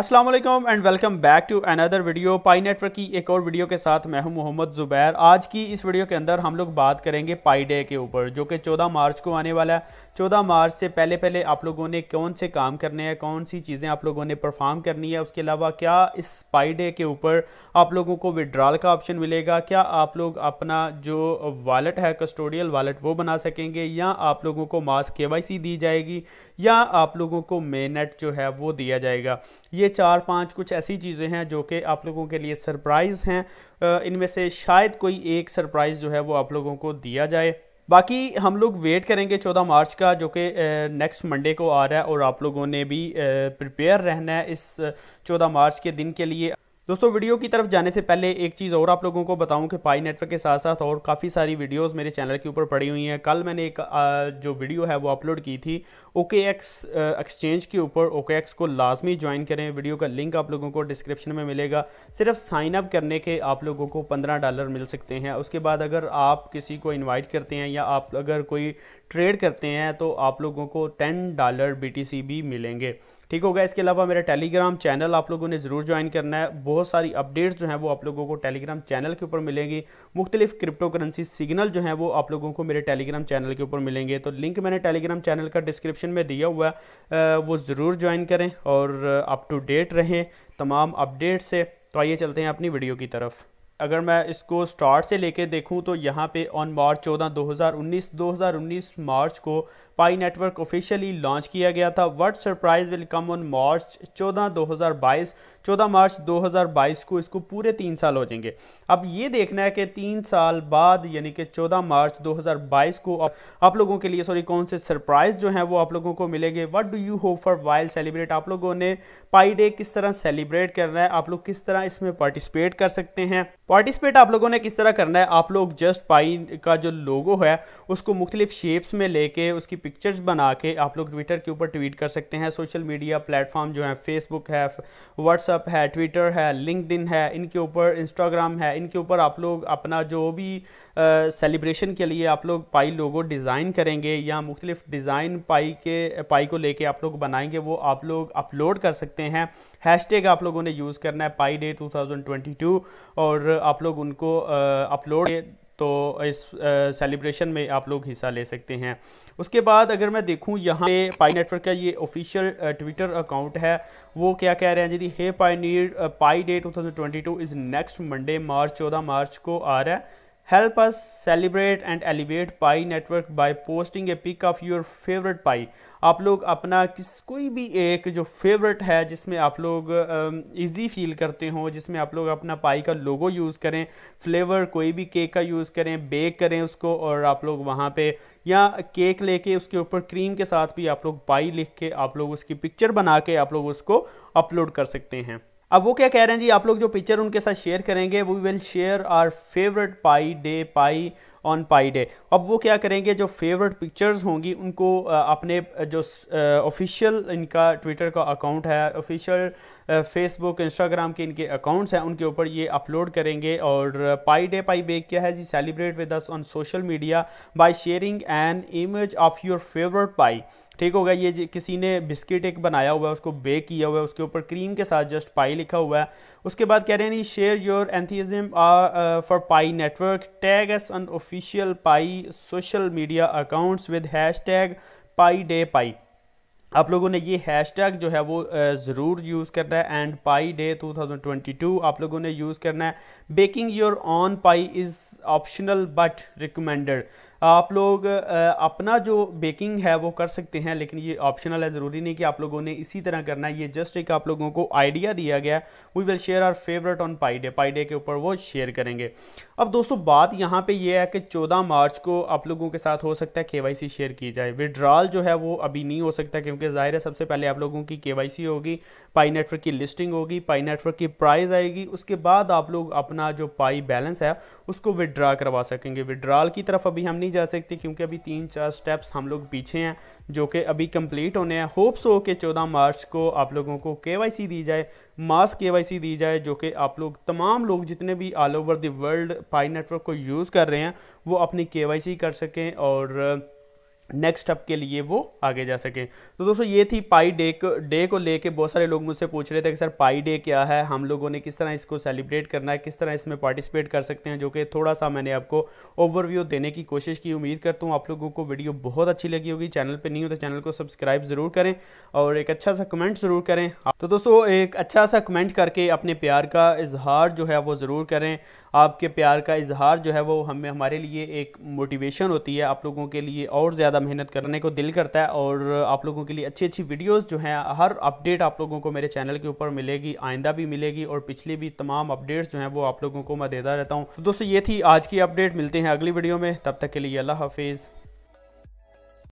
Aslam and welcome back to another video pi network की एक और वीडियो के साथ मैं हूं मोहम्मद ज़ुबैर आज की इस वीडियो के अंदर हम लोग बात करेंगे पाई डे के ऊपर जो कि 14 मार्च को आने वाला है 14 मार्च से पहले पहले आप लोगों ने कौन से काम करने हैं कौन सी चीज़ें आप लोगों ने परफॉर्म करनी है उसके अलावा क्या इस पाई डे के ऊपर आप लोगों को विड्रॉल का ऑप्शन मिलेगा क्या आप लोग अपना जो वालेट है कस्टोडियल वालेट वो बना सकेंगे या आप लोगों को मास के दी जाएगी या आप लोगों को मेनेट जो है वो दिया जाएगा ये ये चार पांच कुछ ऐसी चीज़ें हैं जो कि आप लोगों के लिए सरप्राइज़ हैं इनमें से शायद कोई एक सरप्राइज़ जो है वो आप लोगों को दिया जाए बाकी हम लोग वेट करेंगे 14 मार्च का जो कि नेक्स्ट मंडे को आ रहा है और आप लोगों ने भी प्रिपेयर रहना है इस 14 मार्च के दिन के लिए दोस्तों वीडियो की तरफ जाने से पहले एक चीज़ और आप लोगों को बताऊं कि पाई नेटवर्क के साथ साथ और काफ़ी सारी वीडियोस मेरे चैनल के ऊपर पड़ी हुई हैं कल मैंने एक जो वीडियो है वो अपलोड की थी ओके एक्स एक्सचेंज के ऊपर ओके एक्स को लाजमी ज्वाइन करें वीडियो का लिंक आप लोगों को डिस्क्रिप्शन में मिलेगा सिर्फ साइन अप करने के आप लोगों को पंद्रह डॉलर मिल सकते हैं उसके बाद अगर आप किसी को इन्वाइट करते हैं या आप अगर कोई ट्रेड करते हैं तो आप लोगों को टेन डॉलर बी भी मिलेंगे ठीक होगा इसके अलावा मेरा टेलीग्राम चैनल आप लोगों ने ज़रूर ज्वाइन करना है बहुत सारी अपडेट्स जो हैं वो आप लोगों को टेलीग्राम चैनल के ऊपर मिलेंगी मुख्तलिफ क्रिप्टो करेंसी सिग्नल जो हैं वो आप लोगों को मेरे टेलीग्राम चैनल के ऊपर मिलेंगे तो लिंक मैंने टेलीग्राम चैनल का डिस्क्रिप्शन में दिया हुआ है वो ज़रूर ज्वाइन करें और अप टू डेट रहें तमाम अपडेट्स से तो आइए चलते हैं अपनी वीडियो की तरफ अगर मैं इसको स्टार्ट से लेके देखूं तो यहाँ पे ऑन मार्च 14 2019 2019 मार्च को पाई नेटवर्क ऑफिशियली लॉन्च किया गया था what surprise will come on March 14 2022 14 March 2022 को इसको पूरे तीन साल हो जाएंगे अब ये देखना है कि तीन साल बाद यानी कि 14 मार्च 2022 को आप, आप लोगों के लिए सॉरी कौन से सरप्राइज जो हैं वो आप लोगों को मिलेंगे what do you hope for while celebrate आप लोगों ने पाई डे किस तरह सेलिब्रेट करना है आप लोग किस तरह इसमें पार्टिसिपेट कर सकते हैं पार्टिसिपेट आप लोगों ने किस तरह करना है आप लोग जस्ट पाई का जो लोगो है उसको मुख्तलिफ शेप्स में लेके उसकी पिक्चर्स बना के आप लोग ट्विटर के ऊपर ट्वीट कर सकते हैं सोशल मीडिया प्लेटफॉर्म जो है फेसबुक है व्हाट्सअप है ट्विटर है लिंकड है इनके ऊपर इंस्टाग्राम है इनके ऊपर आप लोग अपना जो भी सेलिब्रेशन uh, के लिए आप लोग पाई लोगो डिज़ाइन करेंगे या मुख्तलिफ डिज़ाइन पाई के पाई को लेके आप लोग बनाएंगे वो आप लोग अपलोड कर सकते हैं हैशटैग आप लोगों ने यूज़ करना है पाई डे 2022 और आप लोग उनको अपलोड uh, तो इस सेलिब्रेशन में आप लोग हिस्सा ले सकते हैं उसके बाद अगर मैं देखूं यहाँ पे पाई नेटवर्क का ये ऑफिशियल ट्विटर अकाउंट है वो क्या कह रहे हैं जी hey pi need pi day 2022 is next Monday March 14 March को आ रहा है Help us celebrate and elevate Pi Network by posting a pic of your favorite Pi. आप लोग अपना किस कोई भी एक जो फेवरेट है जिसमें आप लोग इजी फील करते हो जिसमें आप लोग अपना पाई का लोगो यूज़ करें फ्लेवर कोई भी केक का यूज़ करें बेक करें उसको और आप लोग वहाँ पे या केक लेके उसके ऊपर क्रीम के साथ भी आप लोग पाई लिख के आप लोग उसकी पिक्चर बना के आप लोग उसको अपलोड कर सकते हैं अब वो क्या कह रहे हैं जी आप लोग जो पिक्चर उनके साथ शेयर करेंगे we will share our favourite pi day pie on pi day अब वो क्या करेंगे जो फेवरेट पिक्चर्स होंगी उनको अपने जो ऑफिशियल इनका ट्विटर का अकाउंट है ऑफिशियल फेसबुक इंस्टाग्राम के इनके अकाउंट्स हैं उनके ऊपर ये अपलोड करेंगे और पाई डे पाई बेग क्या है जी celebrate with us on social media by sharing an image of your favourite pie ठीक होगा ये किसी ने बिस्किट एक बनाया हुआ है उसको बेक किया हुआ है उसके ऊपर क्रीम के साथ जस्ट पाई लिखा हुआ है उसके बाद कह रहे हैं share your enthusiasm for pi network tag us on official pi social media accounts with hashtag pi day pie आप लोगों ने ये हैशटैग जो है वो uh, ज़रूर यूज़ करना है एंड पाई डे 2022 आप लोगों ने यूज़ करना है baking your own pie is optional but recommended आप लोग अपना जो बेकिंग है वो कर सकते हैं लेकिन ये ऑप्शनल है ज़रूरी नहीं कि आप लोगों ने इसी तरह करना है ये जस्ट एक आप लोगों को आइडिया दिया गया है we will share our favourite on pi day pi day के ऊपर वो शेयर करेंगे अब दोस्तों बात यहाँ पे ये है कि 14 मार्च को आप लोगों के साथ हो सकता है के शेयर की जाए विड्रॉल जो है वो अभी नहीं हो सकता क्योंकि ज़ाहिर है सबसे पहले आप लोगों की के होगी पाई नेटवर्क की लिस्टिंग होगी पाई नेटवर्क की प्राइस आएगी उसके बाद आप लोग अपना जो पाई बैलेंस है उसको विड्रा करवा सकेंगे विड्रॉल की तरफ अभी हम नहीं जा सकती क्योंकि अभी तीन चार स्टेप्स हम लोग पीछे हैं जो कि अभी कंप्लीट होने हैं होप्स हो कि 14 मार्च को आप लोगों को केवाईसी दी जाए मास केवाईसी दी जाए जो कि आप लोग तमाम लोग जितने भी all over the world pi network को यूज़ कर रहे हैं वो अपनी के कर सकें और नेक्स्ट स्टेप के लिए वो आगे जा सकें तो दोस्तों ये थी पाई डे डे को लेके बहुत सारे लोग मुझसे पूछ रहे थे कि सर पाई डे क्या है हम लोगों ने किस तरह इसको सेलिब्रेट करना है किस तरह इसमें पार्टिसिपेट कर सकते हैं जो कि थोड़ा सा मैंने आपको ओवरव्यू देने की कोशिश की उम्मीद करता हूँ आप लोगों को वीडियो बहुत अच्छी लगी होगी चैनल पर नहीं हो तो चैनल को सब्सक्राइब ज़रूर करें और एक अच्छा सा कमेंट ज़रूर करें तो दोस्तों एक अच्छा सा कमेंट करके अपने प्यार का इजहार जो है वो ज़रूर करें आपके प्यार का इजहार जो है वो हमें हमारे लिए एक मोटिवेशन होती है आप लोगों के लिए और ज़्यादा ज़्यादा मेहनत करने को दिल करता है और आप लोगों के लिए अच्छी अच्छी वीडियोस जो हैं हर अपडेट आप लोगों को मेरे चैनल के ऊपर मिलेगी आइंदा भी मिलेगी और पिछली भी तमाम अपडेट्स जो हैं वो आप लोगों को मैं देता रहता हूँ तो दोस्तों ये थी आज की अपडेट मिलते हैं अगली वीडियो में तब तक के लिए अल्लाह हाफिज़